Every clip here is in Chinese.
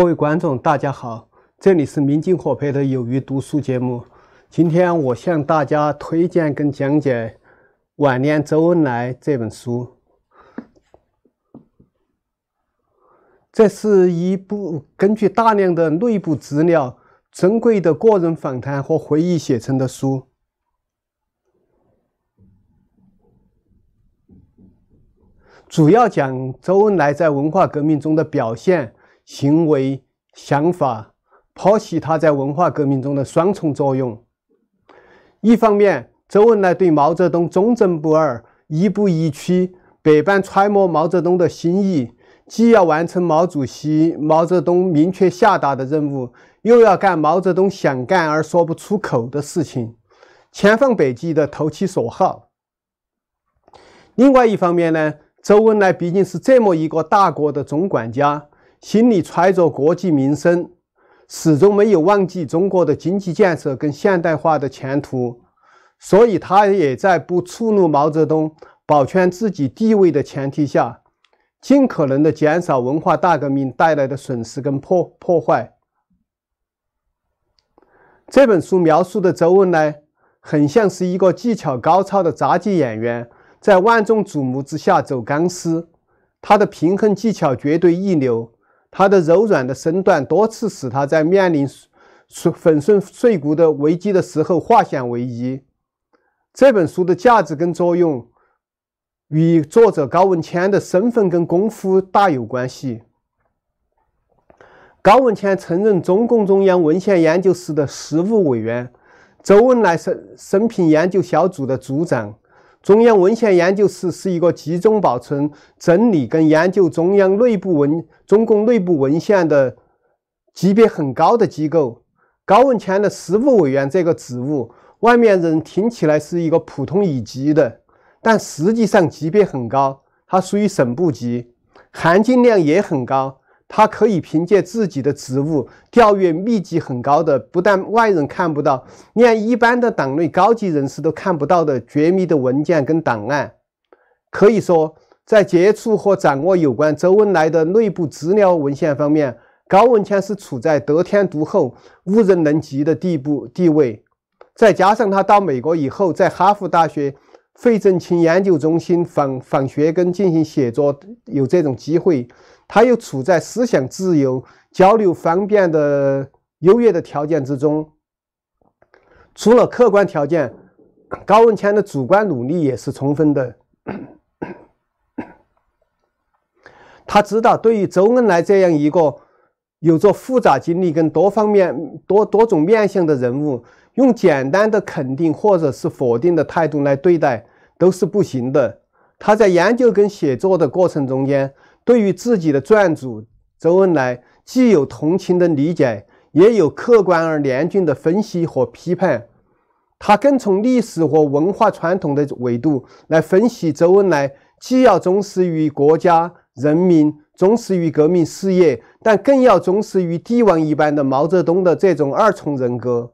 各位观众，大家好，这里是《明镜火拍》的有鱼读书节目。今天我向大家推荐跟讲解《晚年周恩来》这本书。这是一部根据大量的内部资料、珍贵的个人访谈和回忆写成的书，主要讲周恩来在文化革命中的表现。行为、想法剖析他在文化革命中的双重作用。一方面，周恩来对毛泽东忠贞不二，亦步亦趋，百般揣摩毛泽东的心意，既要完成毛主席、毛泽东明确下达的任务，又要干毛泽东想干而说不出口的事情，千方百计的投其所好。另外一方面呢，周恩来毕竟是这么一个大国的总管家。心里揣着国计民生，始终没有忘记中国的经济建设跟现代化的前途，所以他也在不触怒毛泽东、保全自己地位的前提下，尽可能的减少文化大革命带来的损失跟破破坏。这本书描述的周恩来，很像是一个技巧高超的杂技演员，在万众瞩目之下走钢丝，他的平衡技巧绝对一流。他的柔软的身段多次使他在面临粉粉碎骨的危机的时候化险为夷。这本书的价值跟作用，与作者高文谦的身份跟功夫大有关系。高文谦曾任中共中央文献研究室的事务委员，周恩来生生平研究小组的组长。中央文献研究室是一个集中保存、整理跟研究中央内部文、中共内部文献的级别很高的机构。高文谦的常务委员这个职务，外面人听起来是一个普通乙级的，但实际上级别很高，它属于省部级，含金量也很高。他可以凭借自己的职务调阅密集很高的，不但外人看不到，连一般的党内高级人士都看不到的绝密的文件跟档案。可以说，在接触和掌握有关周恩来的内部资料文献方面，高文谦是处在得天独厚、无人能及的地步地位。再加上他到美国以后，在哈佛大学费正清研究中心访访学跟进行写作，有这种机会。他又处在思想自由、交流方便的优越的条件之中。除了客观条件，高文谦的主观努力也是充分的。他知道，对于周恩来这样一个有着复杂经历跟多方面、多多种面相的人物，用简单的肯定或者是否定的态度来对待都是不行的。他在研究跟写作的过程中间。对于自己的传主周恩来，既有同情的理解，也有客观而严峻的分析和批判。他更从历史和文化传统的维度来分析周恩来，既要忠实于国家人民，忠实于革命事业，但更要忠实于帝王一般的毛泽东的这种二重人格。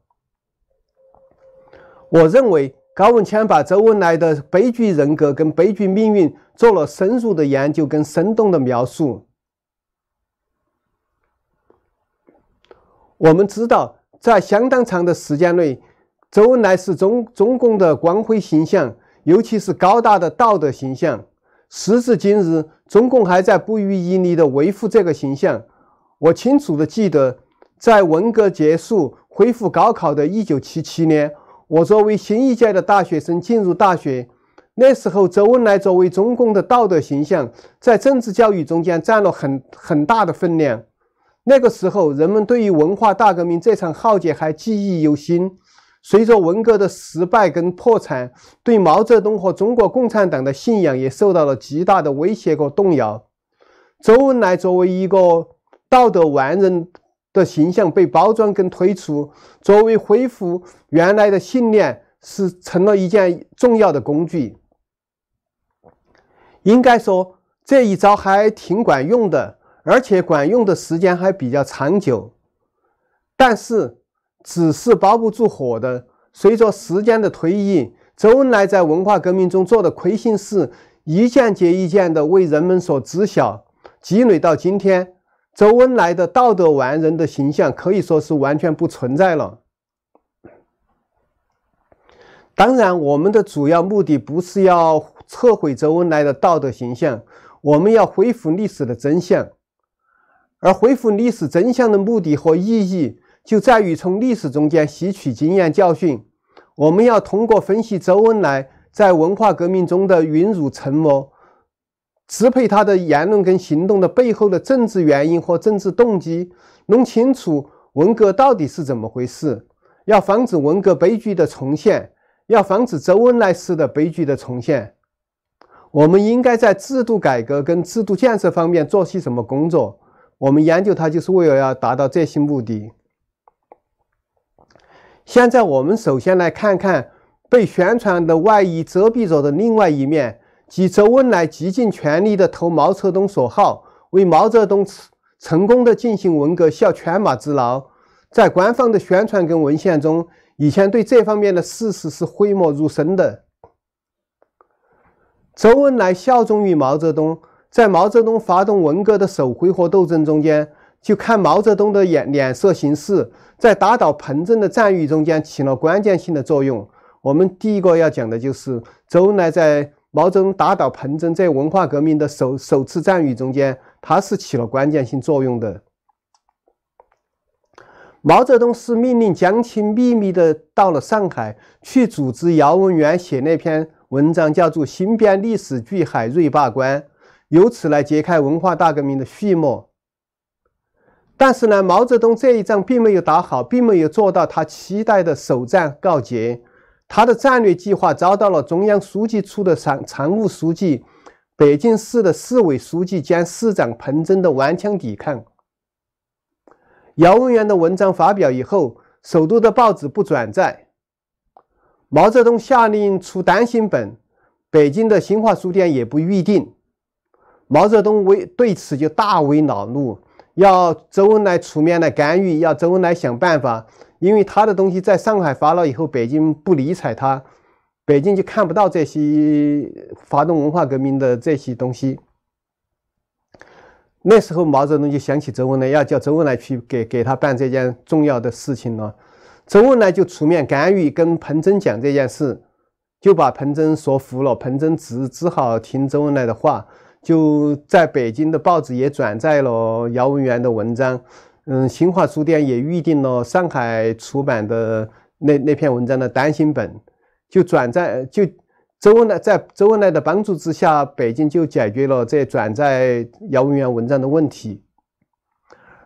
我认为。高文谦把周恩来的悲剧人格跟悲剧命运做了深入的研究跟生动的描述。我们知道，在相当长的时间内，周恩来是中中共的光辉形象，尤其是高大的道德形象。时至今日，中共还在不遗余力的维护这个形象。我清楚的记得，在文革结束、恢复高考的一九七七年。我作为新一届的大学生进入大学，那时候周恩来作为中共的道德形象，在政治教育中间占了很很大的分量。那个时候，人们对于文化大革命这场浩劫还记忆犹新。随着文革的失败跟破产，对毛泽东和中国共产党的信仰也受到了极大的威胁和动摇。周恩来作为一个道德完人。的形象被包装跟推出，作为恢复原来的信念是成了一件重要的工具。应该说这一招还挺管用的，而且管用的时间还比较长久。但是纸是包不住火的，随着时间的推移，周恩来在文化革命中做的亏心事一件接一件的为人们所知晓，积累到今天。周恩来的道德完人的形象可以说是完全不存在了。当然，我们的主要目的不是要撤回周恩来的道德形象，我们要恢复历史的真相。而恢复历史真相的目的和意义，就在于从历史中间吸取经验教训。我们要通过分析周恩来在文化革命中的忍辱沉没。支配他的言论跟行动的背后的政治原因或政治动机，弄清楚文革到底是怎么回事，要防止文革悲剧的重现，要防止周恩来式的悲剧的重现。我们应该在制度改革跟制度建设方面做些什么工作？我们研究他就是为了要达到这些目的。现在，我们首先来看看被宣传的外衣遮蔽着的另外一面。即周恩来极尽全力地投毛泽东所好，为毛泽东成成功的进行文革效犬马之劳。在官方的宣传跟文献中，以前对这方面的事实是讳莫如深的。周恩来效忠于毛泽东，在毛泽东发动文革的首回合斗争中间，就看毛泽东的眼脸色行事，在打倒彭真的战役中间起了关键性的作用。我们第一个要讲的就是周恩来在。毛泽东打倒彭真，在文化革命的首首次战役中间，他是起了关键性作用的。毛泽东是命令江青秘密的到了上海，去组织姚文元写那篇文章，叫做《新编历史剧海瑞罢官》，由此来揭开文化大革命的序幕。但是呢，毛泽东这一仗并没有打好，并没有做到他期待的首战告捷。他的战略计划遭到了中央书记处的常常务书记、北京市的市委书记兼市长彭真的顽强抵抗。姚文元的文章发表以后，首都的报纸不转载，毛泽东下令出单行本，北京的新华书店也不预定。毛泽东为对此就大为恼怒，要周恩来出面来干预，要周恩来想办法。因为他的东西在上海发了以后，北京不理睬他，北京就看不到这些发动文化革命的这些东西。那时候毛泽东就想起周恩来，要叫周恩来去给给他办这件重要的事情了。周恩来就出面干预，跟彭真讲这件事，就把彭真说服了。彭真只只好听周恩来的话，就在北京的报纸也转载了姚文元的文章。嗯，新华书店也预定了上海出版的那那篇文章的单行本，就转载就周恩来在周恩来的帮助之下，北京就解决了这转载姚文元文章的问题。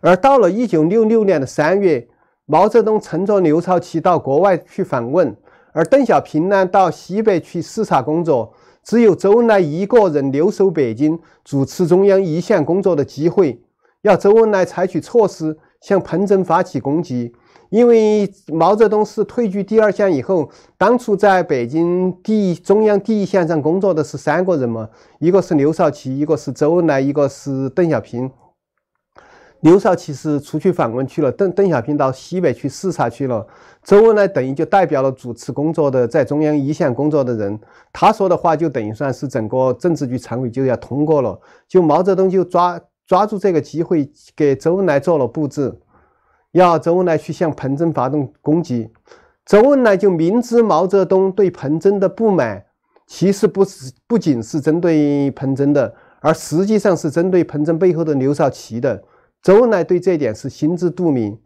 而到了一九六六年的三月，毛泽东乘坐刘少奇到国外去访问，而邓小平呢到西北去视察工作，只有周恩来一个人留守北京，主持中央一线工作的机会。要周恩来采取措施向彭真发起攻击，因为毛泽东是退居第二线以后，当初在北京第一中央第一线上工作的是三个人嘛，一个是刘少奇，一个是周恩来，一个是邓小平。刘少奇是出去访问去了，邓邓小平到西北去视察去了，周恩来等于就代表了主持工作的在中央一线工作的人，他说的话就等于算是整个政治局常委就要通过了，就毛泽东就抓。抓住这个机会，给周恩来做了布置，要周恩来去向彭真发动攻击。周恩来就明知毛泽东对彭真的不满，其实不是不仅是针对彭真的，而实际上是针对彭真背后的刘少奇的。周恩来对这点是心知肚明，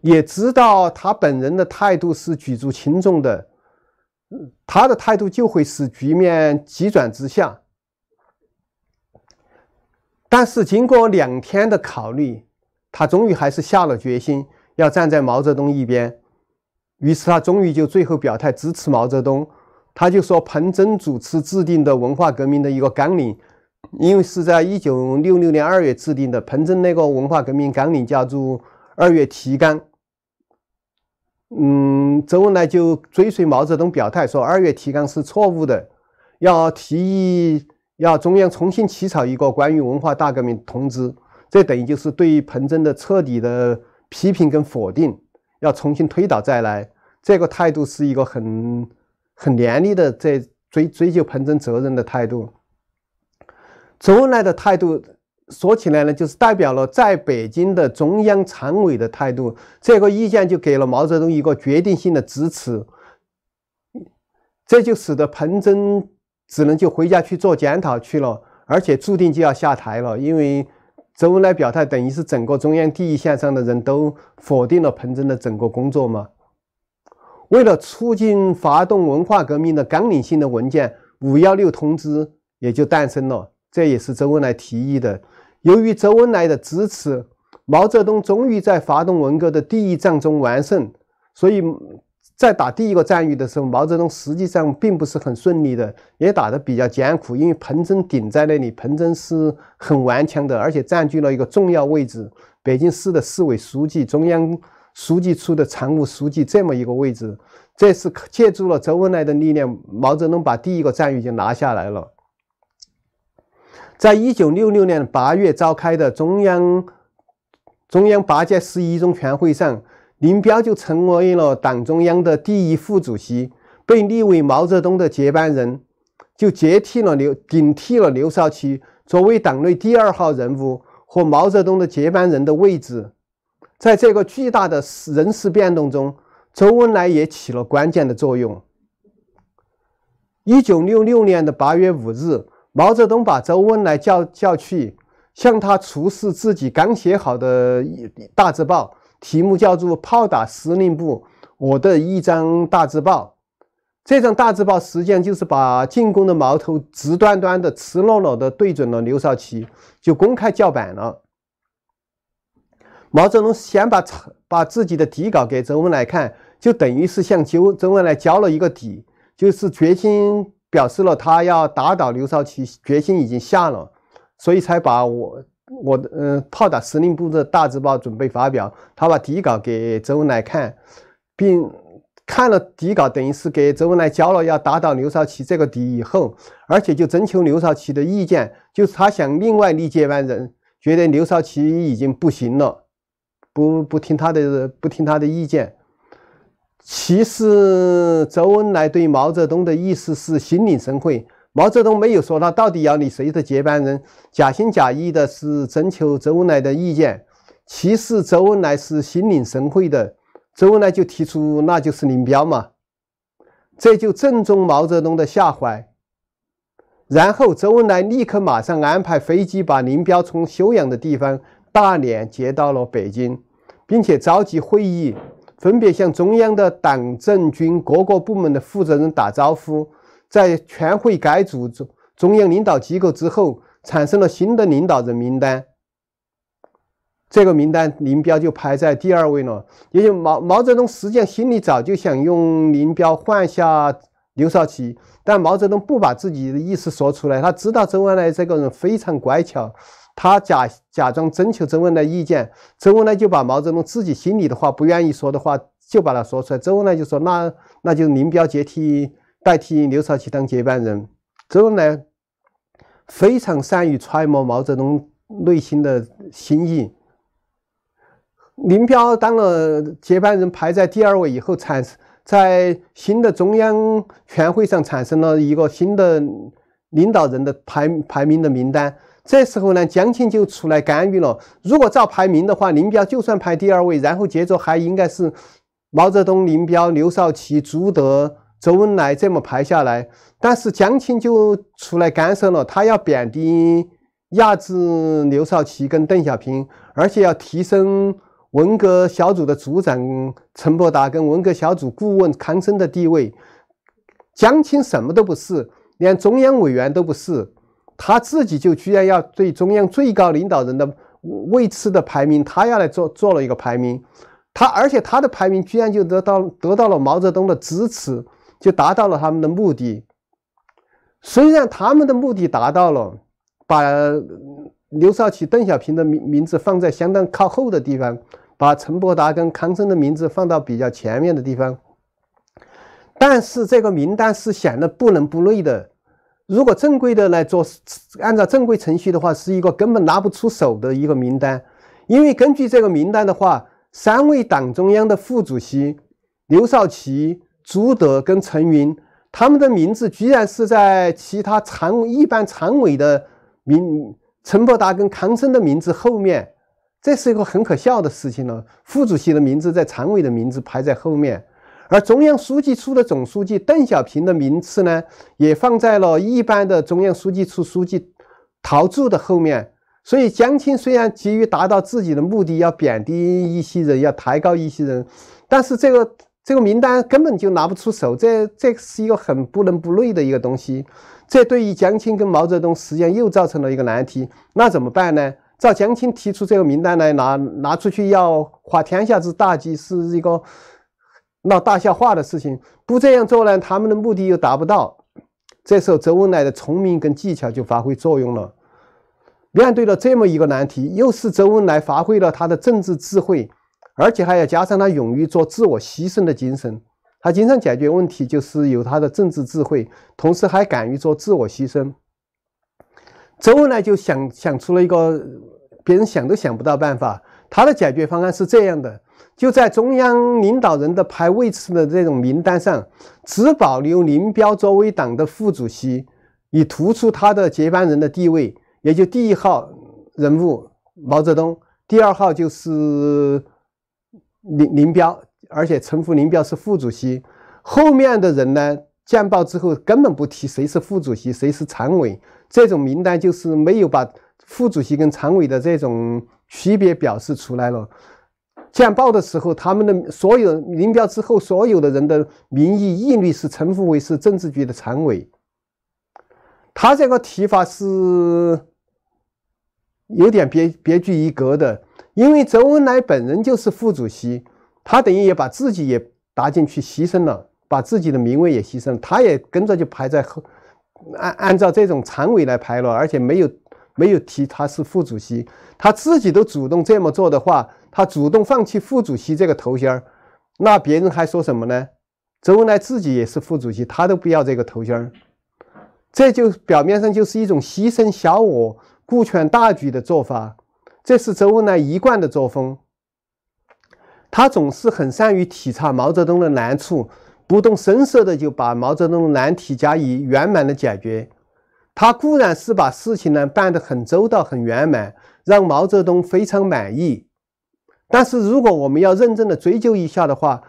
也知道他本人的态度是举足轻重的，他的态度就会使局面急转直下。但是经过两天的考虑，他终于还是下了决心要站在毛泽东一边。于是他终于就最后表态支持毛泽东。他就说，彭真主持制定的文化革命的一个纲领，因为是在一九六六年二月制定的，彭真那个文化革命纲领叫做《二月提纲》。嗯，周恩来就追随毛泽东表态说，《二月提纲》是错误的，要提议。要中央重新起草一个关于文化大革命通知，这等于就是对于彭真的彻底的批评跟否定，要重新推倒再来，这个态度是一个很很严厉的，这追追究彭真责任的态度。周恩来的态度说起来呢，就是代表了在北京的中央常委的态度，这个意见就给了毛泽东一个决定性的支持，这就使得彭真。只能就回家去做检讨去了，而且注定就要下台了，因为周恩来表态，等于是整个中央第一线上的人都否定了彭真的整个工作嘛。为了促进发动文化革命的纲领性的文件《五幺六通知》也就诞生了，这也是周恩来提议的。由于周恩来的支持，毛泽东终于在发动文革的第一仗中完胜，所以。在打第一个战役的时候，毛泽东实际上并不是很顺利的，也打得比较艰苦，因为彭真顶在那里，彭真是很顽强的，而且占据了一个重要位置，北京市的市委书记、中央书记处的常务书记这么一个位置。这是借助了周恩来的力量，毛泽东把第一个战役就拿下来了。在一九六六年八月召开的中央中央八届十一中全会上。林彪就成为了党中央的第一副主席，被立为毛泽东的接班人，就接替了刘顶替了刘少奇作为党内第二号人物和毛泽东的接班人的位置。在这个巨大的人事变动中，周恩来也起了关键的作用。一九六六年的八月五日，毛泽东把周恩来叫叫去，向他出示自己刚写好的《大字报》。题目叫做《炮打司令部》，我的一张大字报。这张大字报实际上就是把进攻的矛头直端端的、赤裸裸的对准了刘少奇，就公开叫板了。毛泽东先把把自己的底稿给周恩来看，就等于是向周周恩来交了一个底，就是决心表示了他要打倒刘少奇，决心已经下了，所以才把我。我嗯，炮打司令部的大字报准备发表，他把底稿给周恩来看，并看了底稿，等于是给周恩来交了要打倒刘少奇这个底以后，而且就征求刘少奇的意见，就是他想另外立接班人，觉得刘少奇已经不行了，不不听他的，不听他的意见。其实周恩来对毛泽东的意思是心领神会。毛泽东没有说他到底要你谁的接班人，假心假意的是征求周恩来的意见。其实周恩来是心领神会的，周恩来就提出那就是林彪嘛，这就正中毛泽东的下怀。然后周恩来立刻马上安排飞机把林彪从休养的地方大连接到了北京，并且召集会议，分别向中央的党政军各个部门的负责人打招呼。在全会改组中中央领导机构之后，产生了新的领导人名单。这个名单，林彪就排在第二位了。也就毛毛泽东实际上心里早就想用林彪换下刘少奇，但毛泽东不把自己的意思说出来。他知道周恩来这个人非常乖巧，他假假装征求周恩来意见，周恩来就把毛泽东自己心里的话、不愿意说的话就把它说出来。周恩来就说：“那那就林彪接替。”代替刘少奇当接班人，周恩来非常善于揣摩毛泽东内心的心意。林彪当了接班人排在第二位以后，产生在新的中央全会上产生了一个新的领导人的排排名的名单。这时候呢，江青就出来干预了。如果照排名的话，林彪就算排第二位，然后接着还应该是毛泽东、林彪、刘少奇、朱德。周恩来这么排下来，但是江青就出来干涉了，他要贬低压制刘少奇跟邓小平，而且要提升文革小组的组长陈伯达跟文革小组顾问康生的地位。江青什么都不是，连中央委员都不是，他自己就居然要对中央最高领导人的位次的排名，他要来做做了一个排名，他而且他的排名居然就得到得到了毛泽东的支持。就达到了他们的目的。虽然他们的目的达到了，把刘少奇、邓小平的名名字放在相当靠后的地方，把陈伯达跟康生的名字放到比较前面的地方，但是这个名单是显得不伦不类的。如果正规的来做，按照正规程序的话，是一个根本拿不出手的一个名单。因为根据这个名单的话，三位党中央的副主席刘少奇。朱德跟陈云他们的名字居然是在其他常一般常委的名陈伯达跟康生的名字后面，这是一个很可笑的事情了。副主席的名字在常委的名字排在后面，而中央书记处的总书记邓小平的名次呢，也放在了一般的中央书记处书记陶铸的后面。所以江青虽然急于达到自己的目的，要贬低一些人，要抬高一些人，但是这个。这个名单根本就拿不出手，这这是一个很不伦不类的一个东西。这对于江青跟毛泽东，实际上又造成了一个难题。那怎么办呢？照江青提出这个名单来拿拿出去，要滑天下之大稽，是一个闹大笑话的事情。不这样做呢，他们的目的又达不到。这时候，周恩来的聪明跟技巧就发挥作用了。面对了这么一个难题，又是周恩来发挥了他的政治智慧。而且还要加上他勇于做自我牺牲的精神。他经常解决问题，就是有他的政治智慧，同时还敢于做自我牺牲。周恩来就想想出了一个别人想都想不到办法。他的解决方案是这样的：就在中央领导人的排位次的这种名单上，只保留林彪作为党的副主席，以突出他的接班人的地位，也就第一号人物毛泽东，第二号就是。林林彪，而且陈福林彪是副主席，后面的人呢？见报之后根本不提谁是副主席，谁是常委，这种名单就是没有把副主席跟常委的这种区别表示出来了。见报的时候，他们的所有林彪之后所有的人的名义一律是陈福为是政治局的常委，他这个提法是有点别别具一格的。因为周恩来本人就是副主席，他等于也把自己也搭进去牺牲了，把自己的名位也牺牲了，他也跟着就排在后，按按照这种常委来排了，而且没有没有提他是副主席，他自己都主动这么做的话，他主动放弃副主席这个头衔那别人还说什么呢？周恩来自己也是副主席，他都不要这个头衔这就表面上就是一种牺牲小我顾全大局的做法。这是周恩来一贯的作风，他总是很善于体察毛泽东的难处，不动声色的就把毛泽东难题加以圆满的解决。他固然是把事情呢办得很周到、很圆满，让毛泽东非常满意。但是如果我们要认真的追究一下的话，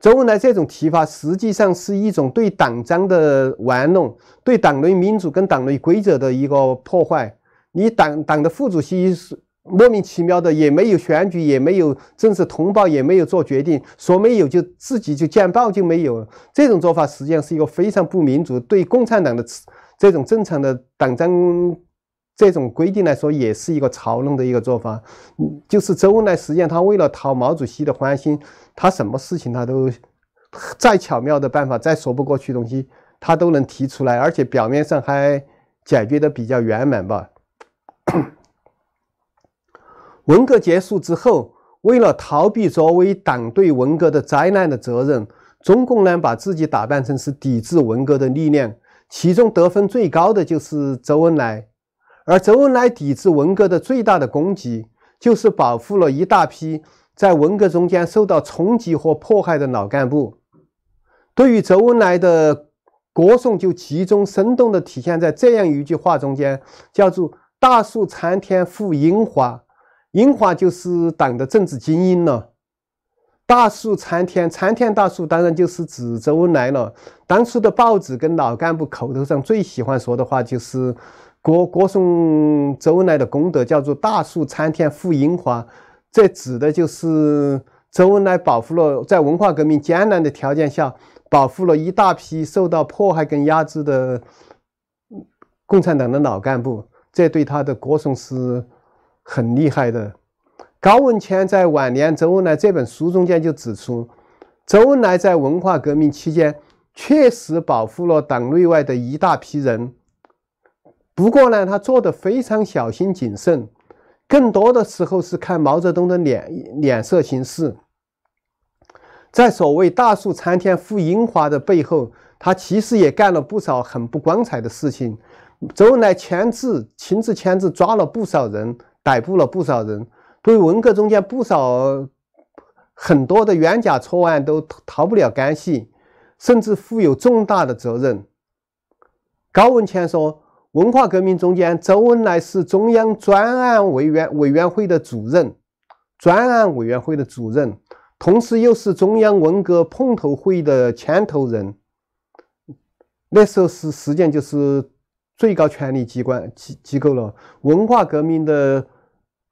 周恩来这种提法实际上是一种对党章的玩弄，对党内民主跟党内规则的一个破坏。你党党的副主席是。莫名其妙的，也没有选举，也没有正式通报，也没有做决定，说没有就自己就见报就没有。这种做法实际上是一个非常不民主，对共产党的这种正常的党章这种规定来说，也是一个嘲弄的一个做法。就是周恩来，实际上他为了讨毛主席的欢心，他什么事情他都再巧妙的办法，再说不过去东西，他都能提出来，而且表面上还解决的比较圆满吧。文革结束之后，为了逃避作为党对文革的灾难的责任，中共呢把自己打扮成是抵制文革的力量，其中得分最高的就是周恩来。而周恩来抵制文革的最大的功绩，就是保护了一大批在文革中间受到冲击和迫害的老干部。对于周恩来的歌颂，就集中生动地体现在这样一句话中间，叫做“大树参天负樱花”。英华就是党的政治精英了，大树参天，参天大树当然就是指周恩来了。当初的报纸跟老干部口头上最喜欢说的话就是“郭郭颂周恩来”的功德，叫做“大树参天赋英华”，这指的就是周恩来保护了在文化革命艰难的条件下保护了一大批受到迫害跟压制的共产党的老干部。这对他的歌颂是。很厉害的，高文谦在晚年《周恩来》这本书中间就指出，周恩来在文化革命期间确实保护了党内外的一大批人，不过呢，他做的非常小心谨慎，更多的时候是看毛泽东的脸脸色行事。在所谓“大树参天负英华”的背后，他其实也干了不少很不光彩的事情。周恩来签字亲自签字抓了不少人。逮捕了不少人，对文革中间不少很多的冤假错案都逃不了干系，甚至负有重大的责任。高文谦说，文化革命中间，周恩来是中央专案委员委员会的主任，专案委员会的主任，同时又是中央文革碰头会议的牵头人。那时候是实践就是最高权力机关机机构了，文化革命的。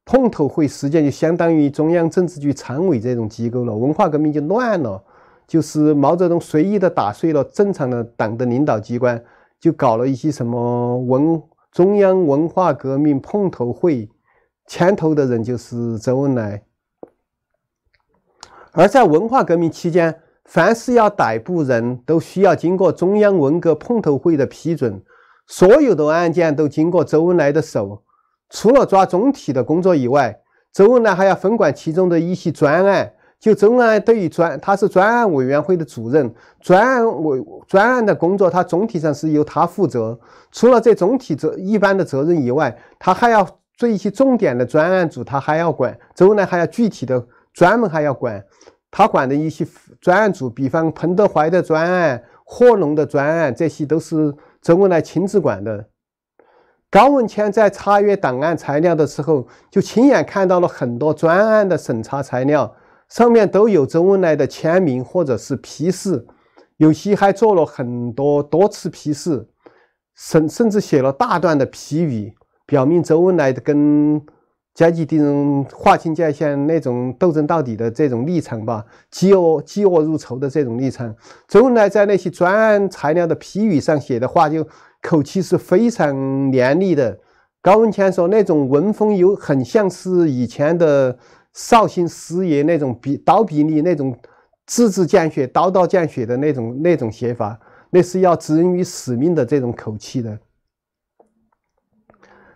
碰头会实际上就相当于中央政治局常委这种机构了。文化革命就乱了，就是毛泽东随意的打碎了正常的党的领导机关，就搞了一些什么文中央文化革命碰头会，牵头的人就是周恩来。而在文化革命期间，凡是要逮捕人都需要经过中央文革碰头会的批准，所有的案件都经过周恩来的手。除了抓总体的工作以外，周恩来还要分管其中的一些专案。就周恩来对于专，他是专案委员会的主任，专案委专案的工作，他总体上是由他负责。除了这总体责一般的责任以外，他还要做一些重点的专案组，他还要管。周恩来还要具体的专门还要管，他管的一些专案组，比方彭德怀的专案、贺龙的专案，这些都是周恩来亲自管的。高文谦在查阅档案材料的时候，就亲眼看到了很多专案的审查材料，上面都有周恩来的签名或者是批示，有些还做了很多多次批示，甚甚至写了大段的批语，表明周恩来跟阶级敌人划清界限那种斗争到底的这种立场吧，饥恶饥恶入仇的这种立场。周恩来在那些专案材料的批语上写的话就。口气是非常严厉的。高文谦说：“那种文风有很像是以前的绍兴师爷那种笔刀笔力，那种字字见血、刀刀见血的那种那种写法，那是要置人于死命的这种口气的。”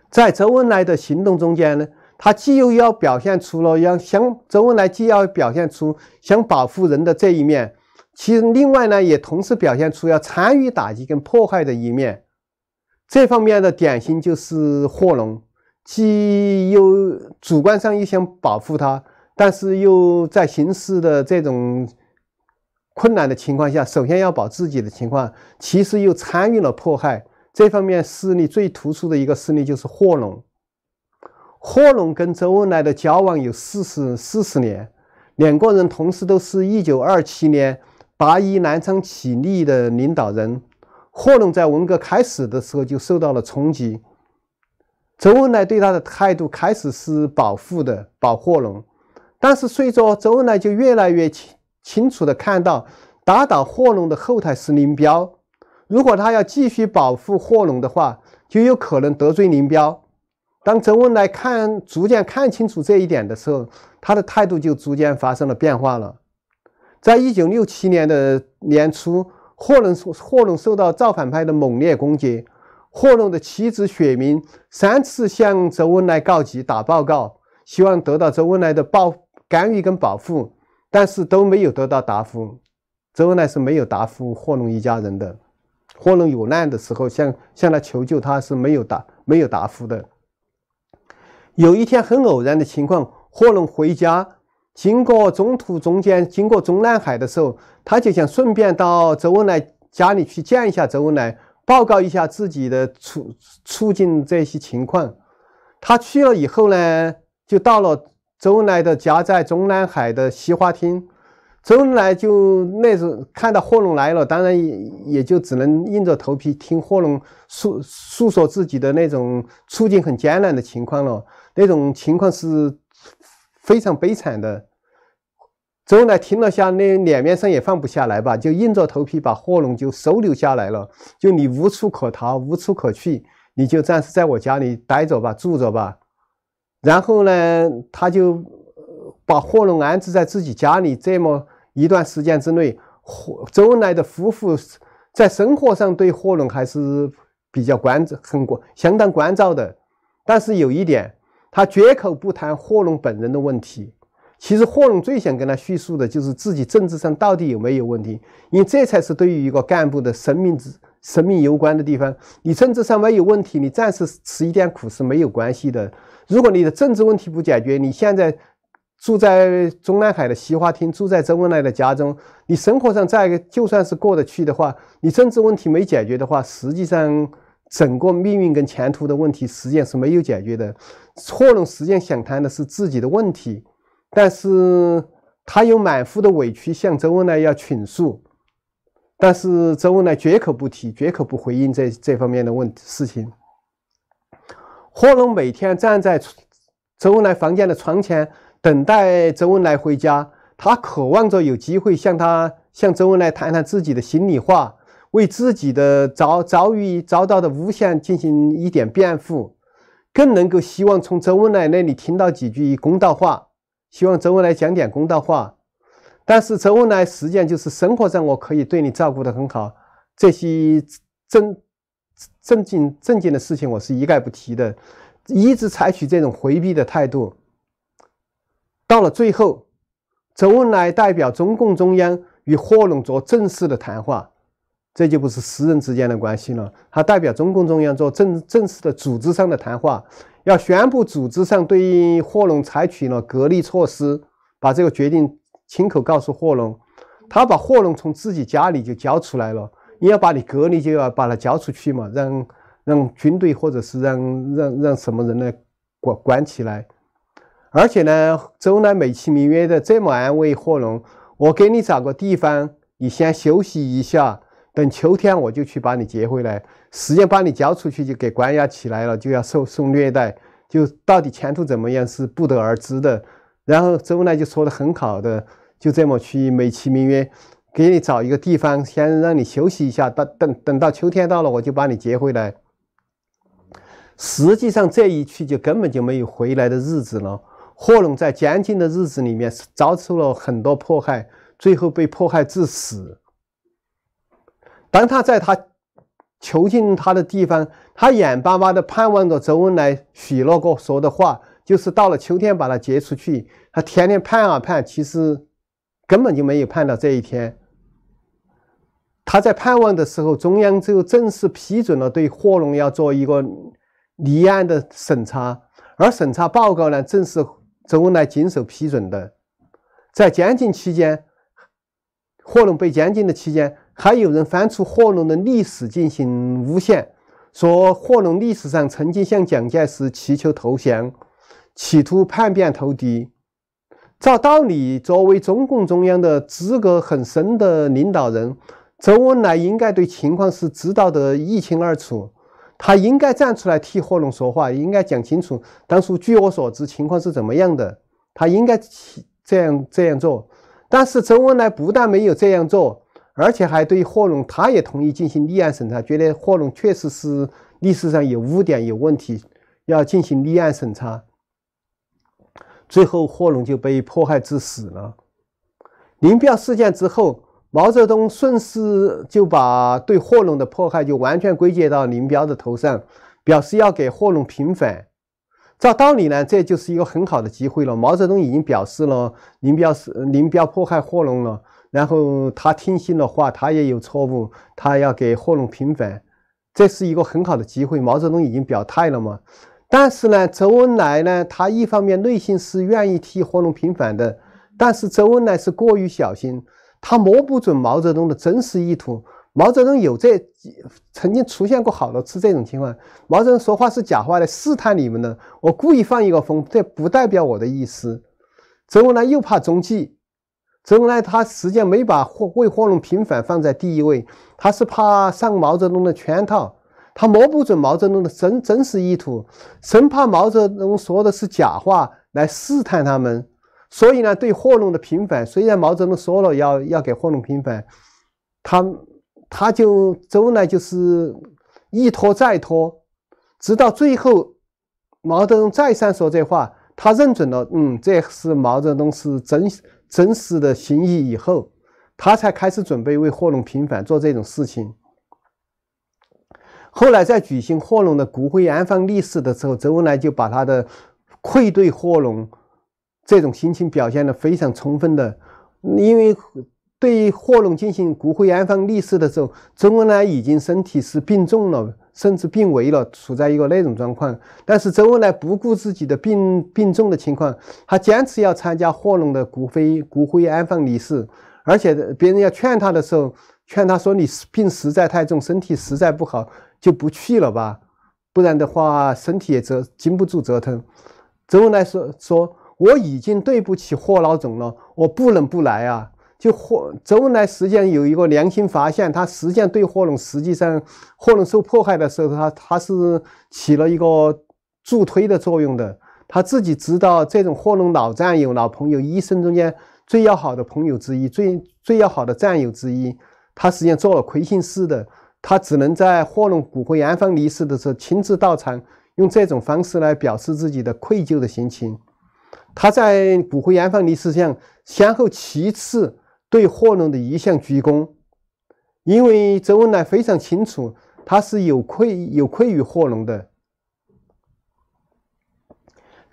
在周恩来的行动中间呢，他既又要表现出了要想周恩来既要表现出想保护人的这一面，其实另外呢也同时表现出要参与打击跟破坏的一面。这方面的典型就是贺龙，既又主观上又想保护他，但是又在形势的这种困难的情况下，首先要保自己的情况，其实又参与了迫害。这方面势力最突出的一个势力就是贺龙。贺龙跟周恩来的交往有四十四十年，两个人同时都是一九二七年八一南昌起义的领导人。贺龙在文革开始的时候就受到了冲击。周恩来对他的态度开始是保护的，保贺龙。但是随着周恩来就越来越清清楚的看到，打倒贺龙的后台是林彪，如果他要继续保护贺龙的话，就有可能得罪林彪。当周恩来看逐渐看清楚这一点的时候，他的态度就逐渐发生了变化了。在一九六七年的年初。霍龙受霍龙受到造反派的猛烈攻击，霍龙的妻子雪明三次向周恩来告急打报告，希望得到周恩来的报干预跟保护，但是都没有得到答复。周恩来是没有答复霍龙一家人的。霍龙有难的时候向向他求救，他是没有答没有答复的。有一天很偶然的情况，霍龙回家。经过中途中间经过中南海的时候，他就想顺便到周恩来家里去见一下周恩来，报告一下自己的处处境这些情况。他去了以后呢，就到了周恩来的家，在中南海的西花厅。周恩来就那时看到贺龙来了，当然也也就只能硬着头皮听贺龙诉诉说自己的那种处境很艰难的情况了。那种情况是。非常悲惨的，周恩来听了下，那脸面上也放不下来吧，就硬着头皮把贺龙就收留下来了。就你无处可逃，无处可去，你就暂时在我家里待着吧，住着吧。然后呢，他就把贺龙安置在自己家里。这么一段时间之内，霍周恩来的夫妇在生活上对贺龙还是比较关很关相当关照的。但是有一点。他绝口不谈霍龙本人的问题，其实霍龙最想跟他叙述的就是自己政治上到底有没有问题，因为这才是对于一个干部的生命之生命攸关的地方。你政治上没有问题，你暂时吃一点苦是没有关系的。如果你的政治问题不解决，你现在住在中南海的西花厅，住在周恩来的家中，你生活上再就算是过得去的话，你政治问题没解决的话，实际上。整个命运跟前途的问题，实际上是没有解决的。霍龙实际上想谈的是自己的问题，但是他有满腹的委屈向周恩来要倾诉，但是周恩来绝口不提，绝口不回应这这方面的问事情。霍龙每天站在周恩来房间的窗前，等待周恩来回家，他渴望着有机会向他向周恩来谈谈自己的心里话。为自己的遭遭遇遭到的诬陷进行一点辩护，更能够希望从周恩来那里听到几句公道话，希望周恩来讲点公道话。但是周恩来实际上就是生活上我可以对你照顾的很好，这些正正经正经的事情我是一概不提的，一直采取这种回避的态度。到了最后，周恩来代表中共中央与霍龙卓正式的谈话。这就不是私人之间的关系了。他代表中共中央做正正式的组织上的谈话，要宣布组织上对贺霍龙采取了隔离措施，把这个决定亲口告诉霍龙。他把霍龙从自己家里就交出来了。你要把你隔离，就要把他交出去嘛，让让军队或者是让让让什么人来管管起来。而且呢，周恩来美其名曰的这么安慰霍龙：“我给你找个地方，你先休息一下。”等秋天我就去把你接回来，时间把你交出去就给关押起来了，就要受受虐待，就到底前途怎么样是不得而知的。然后周恩来就说的很好的，就这么去美其名曰，给你找一个地方先让你休息一下，到等等到秋天到了我就把你接回来。实际上这一去就根本就没有回来的日子了。霍龙在监禁的日子里面遭受了很多迫害，最后被迫害致死。当他在他囚禁他的地方，他眼巴巴的盼望着周恩来许诺过说的话，就是到了秋天把他接出去。他天天盼啊盼，其实根本就没有盼到这一天。他在盼望的时候，中央就正式批准了对霍龙要做一个立案的审查，而审查报告呢，正是周恩来经手批准的。在监禁期间，霍龙被监禁的期间。还有人翻出贺龙的历史进行诬陷，说贺龙历史上曾经向蒋介石祈求投降，企图叛变投敌。照道理，作为中共中央的资格很深的领导人，周恩来应该对情况是知道的一清二楚，他应该站出来替贺龙说话，应该讲清楚当初据我所知情况是怎么样的。他应该这样这样做，但是周恩来不但没有这样做。而且还对贺龙，他也同意进行立案审查，觉得贺龙确实是历史上有污点、有问题，要进行立案审查。最后，贺龙就被迫害致死了。林彪事件之后，毛泽东顺势就把对贺龙的迫害就完全归结到林彪的头上，表示要给贺龙平反。照道理呢，这就是一个很好的机会了。毛泽东已经表示了，林彪是林彪迫害贺龙了。然后他听信了话，他也有错误，他要给贺龙平反，这是一个很好的机会。毛泽东已经表态了嘛？但是呢，周恩来呢，他一方面内心是愿意替贺龙平反的，但是周恩来是过于小心，他摸不准毛泽东的真实意图。毛泽东有这曾经出现过好多次这种情况，毛泽东说话是假话来试探你们的，我故意放一个风，这不代表我的意思。周恩来又怕中计。周恩来他实际上没把为贺龙平反放在第一位，他是怕上毛泽东的圈套，他摸不准毛泽东的真真实意图，生怕毛泽东说的是假话来试探他们。所以呢，对贺龙的平反，虽然毛泽东说了要要给贺龙平反，他他就周恩来就是一拖再拖，直到最后毛泽东再三说这话，他认准了，嗯，这是毛泽东是真。真实的心意以后，他才开始准备为贺龙平反做这种事情。后来在举行贺龙的骨灰安放仪式的时候，周恩来就把他的愧对贺龙这种心情表现的非常充分的。因为对贺龙进行骨灰安放历史的时候，周恩来已经身体是病重了。甚至病危了，处在一个那种状况。但是周恩来不顾自己的病病重的情况，他坚持要参加贺龙的骨灰骨灰安放仪式。而且别人要劝他的时候，劝他说：“你病实在太重，身体实在不好，就不去了吧，不然的话身体也折经不住折腾。”周恩来说：“说我已经对不起贺老总了，我不能不来啊。”就霍周恩来实际上有一个良心发现，他实际上对霍龙，实际上霍龙受迫害的时候，他他是起了一个助推的作用的。他自己知道这种霍龙老战友、老朋友，一生中间最要好的朋友之一，最最要好的战友之一，他实际上做了亏心事的，他只能在霍龙骨灰安放离世的时候亲自到场，用这种方式来表示自己的愧疚的心情。他在骨灰安放离世上先后七次。对贺龙的一项鞠躬，因为周恩来非常清楚他是有愧有愧于贺龙的。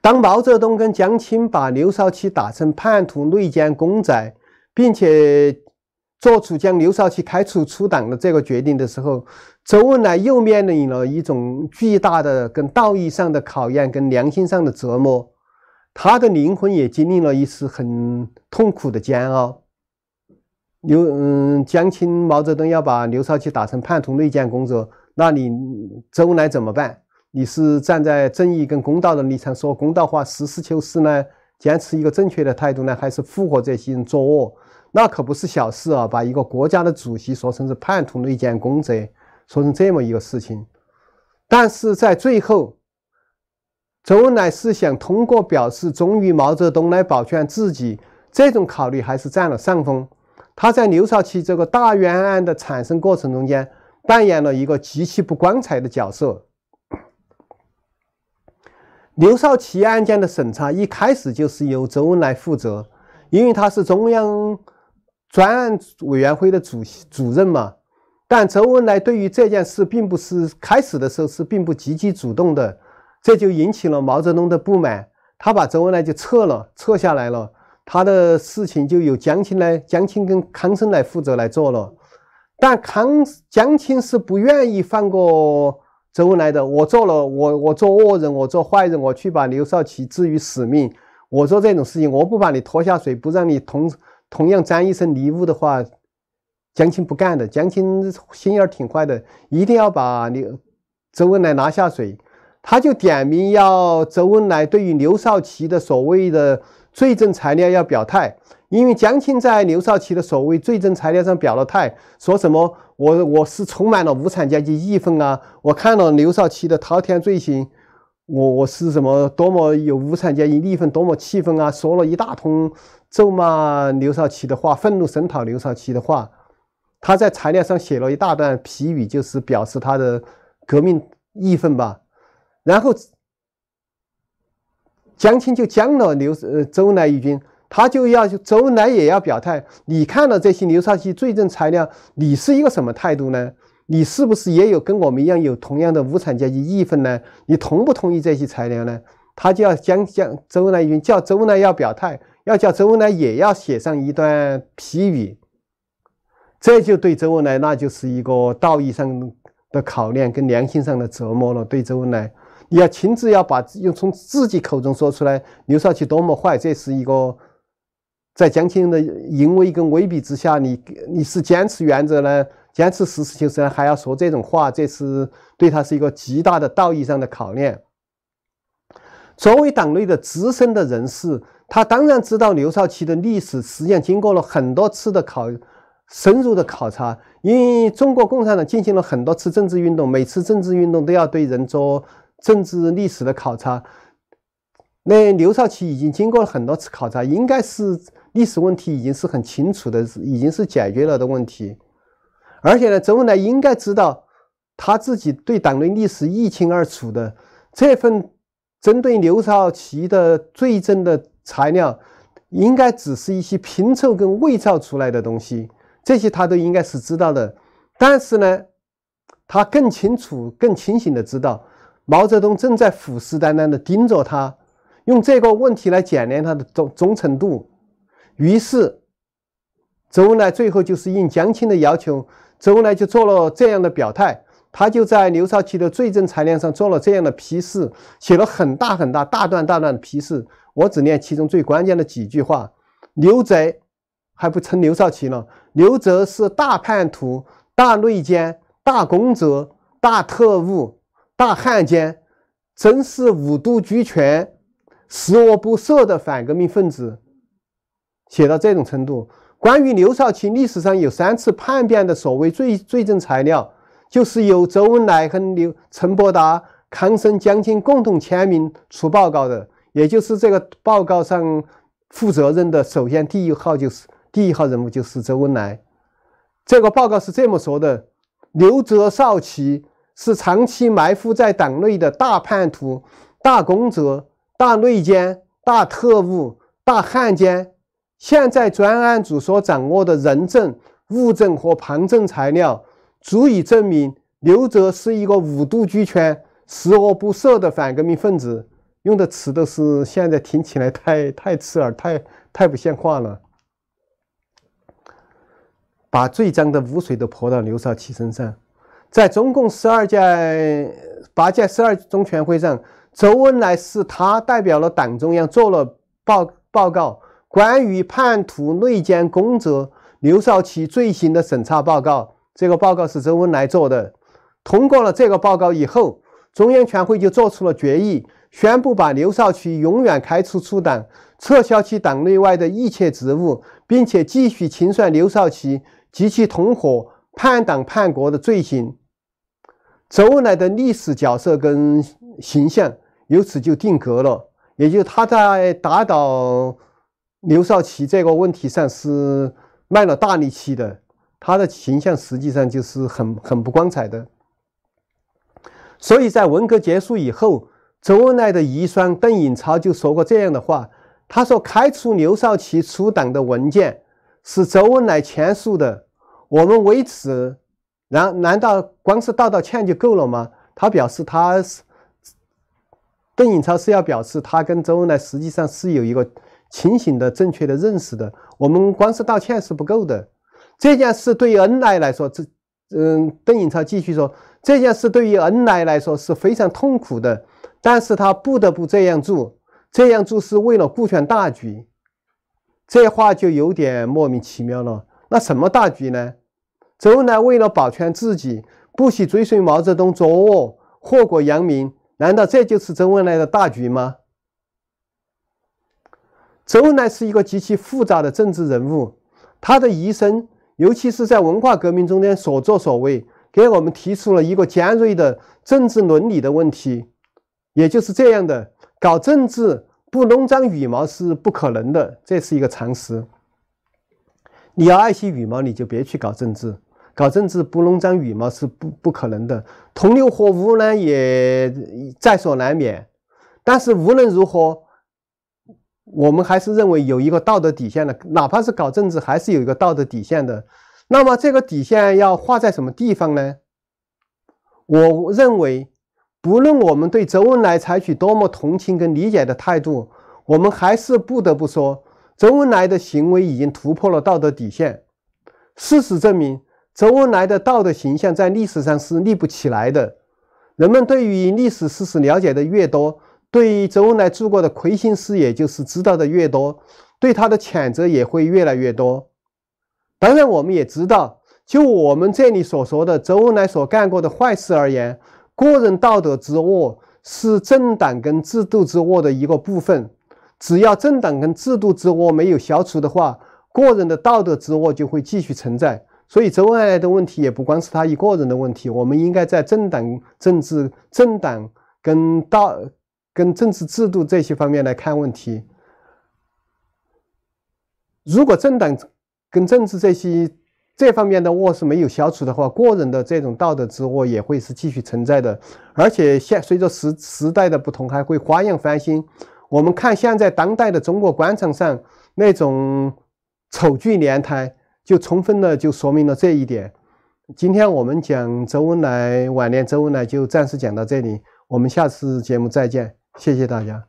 当毛泽东跟江青把刘少奇打成叛徒内奸公仔，并且做出将刘少奇开除出党的这个决定的时候，周恩来又面临了一种巨大的跟道义上的考验，跟良心上的折磨，他的灵魂也经历了一次很痛苦的煎熬。刘嗯，江青、毛泽东要把刘少奇打成叛徒、内奸、工作，那你周恩来怎么办？你是站在正义跟公道的立场说公道话、实事求是呢？坚持一个正确的态度呢？还是附和这些人作恶？那可不是小事啊！把一个国家的主席说成是叛徒、内奸、工贼，说成这么一个事情。但是在最后，周恩来是想通过表示忠于毛泽东来保全自己，这种考虑还是占了上风。他在刘少奇这个大冤案的产生过程中间，扮演了一个极其不光彩的角色。刘少奇案件的审查一开始就是由周恩来负责，因为他是中央专案委员会的主席主任嘛。但周恩来对于这件事并不是开始的时候是并不积极主动的，这就引起了毛泽东的不满，他把周恩来就撤了，撤下来了。他的事情就由江青来，江青跟康生来负责来做了。但康江青是不愿意放过周恩来的，我做了，我我做恶人，我做坏人，我去把刘少奇置于死命。我做这种事情，我不把你拖下水，不让你同同样沾一身泥污的话，江青不干的。江青心眼儿挺坏的，一定要把刘周恩来拿下水。他就点名要周恩来，对于刘少奇的所谓的。罪证材料要表态，因为江青在刘少奇的所谓罪证材料上表了态，说什么我我是充满了无产阶级义愤啊！我看了刘少奇的滔天罪行，我我是什么多么有无产阶级义愤，多么气愤啊！说了一大通咒骂刘少奇的话，愤怒声讨刘少奇的话，他在材料上写了一大段批语，就是表示他的革命义愤吧，然后。江青就将了刘呃周恩来一军，他就要周恩来也要表态。你看了这些刘少奇罪证材料，你是一个什么态度呢？你是不是也有跟我们一样有同样的无产阶级义愤呢？你同不同意这些材料呢？他就要将将周恩来叫周恩来要表态，要叫周恩来也要写上一段批语。这就对周恩来那就是一个道义上的考验跟良心上的折磨了，对周恩来。你要亲自要把又从自己口中说出来，刘少奇多么坏，这是一个在江青的淫威跟威逼之下，你你是坚持原则呢，坚持实事求是呢，还要说这种话，这是对他是一个极大的道义上的考验。作为党内的资深的人士，他当然知道刘少奇的历史，实际上经过了很多次的考，深入的考察，因为中国共产党进行了很多次政治运动，每次政治运动都要对人做。政治历史的考察，那刘少奇已经经过了很多次考察，应该是历史问题已经是很清楚的，已经是解决了的问题。而且呢，周恩来应该知道他自己对党内历史一清二楚的这份针对刘少奇的罪证的材料，应该只是一些拼凑跟伪造出来的东西，这些他都应该是知道的。但是呢，他更清楚、更清醒的知道。毛泽东正在虎视眈眈的盯着他，用这个问题来检验他的忠忠诚度。于是，周恩来最后就是应江青的要求，周恩来就做了这样的表态，他就在刘少奇的罪证材料上做了这样的批示，写了很大很大大段大段的批示。我只念其中最关键的几句话：刘贼还不称刘少奇呢，刘泽是大叛徒、大内奸、大公贼、大特务。大汉奸，真是五毒俱全、十恶不赦的反革命分子。写到这种程度，关于刘少奇历史上有三次叛变的所谓罪罪证材料，就是由周恩来和刘陈伯达、康生、江青共同签名出报告的。也就是这个报告上负责任的，首先第一号就是第一号人物就是周恩来。这个报告是这么说的：刘泽少奇。是长期埋伏在党内的大叛徒、大公贼、大内奸、大特务、大汉奸。现在专案组所掌握的人证、物证和旁证材料，足以证明刘哲是一个五毒俱全、十恶不赦的反革命分子。用的词都是现在听起来太太刺耳、太太不像话了，把最脏的污水都泼到刘少奇身上。在中共十二届八届十二中全会上，周恩来是他代表了党中央做了报报告，关于叛徒内奸公哲刘少奇罪行的审查报告。这个报告是周恩来做的。通过了这个报告以后，中央全会就做出了决议，宣布把刘少奇永远开除出党，撤销其党内外的一切职务，并且继续清算刘少奇及其同伙叛党叛国的罪行。周恩来的历史角色跟形象由此就定格了，也就他在打倒刘少奇这个问题上是卖了大力气的，他的形象实际上就是很很不光彩的。所以在文革结束以后，周恩来的遗孀邓颖超就说过这样的话，他说：“开除刘少奇出党的文件是周恩来签署的，我们为此。”然难道光是道道歉就够了吗？他表示，他是邓颖超是要表示，他跟周恩来实际上是有一个清醒的、正确的认识的。我们光是道歉是不够的。这件事对于恩来来说，这嗯，邓颖超继续说，这件事对于恩来来说是非常痛苦的，但是他不得不这样做，这样做是为了顾全大局。这话就有点莫名其妙了。那什么大局呢？周恩来为了保全自己，不惜追随毛泽东作恶，祸国殃民。难道这就是周恩来的大局吗？周恩来是一个极其复杂的政治人物，他的一生，尤其是在文化革命中间所作所为，给我们提出了一个尖锐的政治伦理的问题。也就是这样的，搞政治不弄脏羽毛是不可能的，这是一个常识。你要爱惜羽毛，你就别去搞政治。搞政治不弄脏羽毛是不不可能的，同流合污呢也在所难免。但是无论如何，我们还是认为有一个道德底线的，哪怕是搞政治，还是有一个道德底线的。那么这个底线要画在什么地方呢？我认为，不论我们对周恩来采取多么同情跟理解的态度，我们还是不得不说，周恩来的行为已经突破了道德底线。事实证明。周恩来的道德形象在历史上是立不起来的。人们对于历史事实了解的越多，对于周恩来做过的亏心事也就是知道的越多，对他的谴责也会越来越多。当然，我们也知道，就我们这里所说的周恩来所干过的坏事而言，个人道德之恶是政党跟制度之恶的一个部分。只要政党跟制度之恶没有消除的话，个人的道德之恶就会继续存在。所以周恩来的问题也不光是他一个人的问题，我们应该在政党、政治、政党跟道、跟政治制度这些方面来看问题。如果政党跟政治这些这方面的恶是没有消除的话，个人的这种道德之恶也会是继续存在的，而且现随着时时代的不同，还会花样翻新。我们看现在当代的中国官场上那种丑剧连台。就充分的就说明了这一点。今天我们讲周恩来晚年，周恩来就暂时讲到这里。我们下次节目再见，谢谢大家。